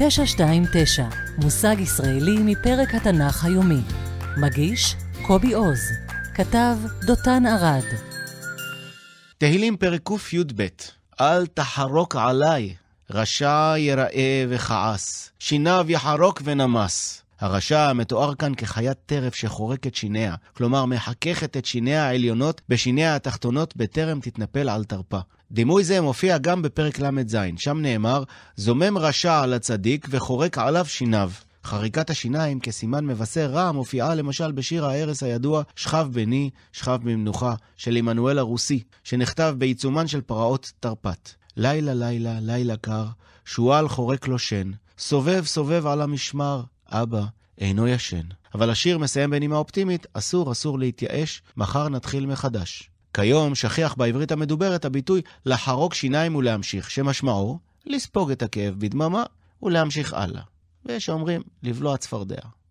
929, מושג ישראלי מפרק התנ"ך היומי. מגיש, קובי עוז. כתב, דותן ארד. תהילים פרק קי"ב אל תחרוק עליי, רשע יראה וכעס, שיניו יחרוק ונמס. הרשע מתואר כאן כחיית טרף שחורק את שיניה, כלומר מחככת את שיניה העליונות בשיניה התחתונות בטרם תתנפל על תרפה. דימוי זה מופיע גם בפרק ל"ז, שם נאמר, זומם רשע על הצדיק וחורק עליו שיניו. חריקת השיניים כסימן מבשר רע מופיעה למשל בשיר ההרס הידוע "שכב בני, שכב במנוחה" של עמנואל הרוסי, שנכתב בעיצומן של פרעות תרפ"ט. לילה לילה, לילה קר, שועל חורק לו שן, סובב סובב על המשמר, אבא אינו ישן. אבל השיר מסיים בנימה אופטימית, אסור אסור להתייאש, מחר נתחיל מחדש. כיום שכיח בעברית המדוברת הביטוי לחרוק שיניים ולהמשיך, שמשמעו לספוג את הכאב בדממה ולהמשיך הלאה. ויש האומרים לבלוע צפרדע.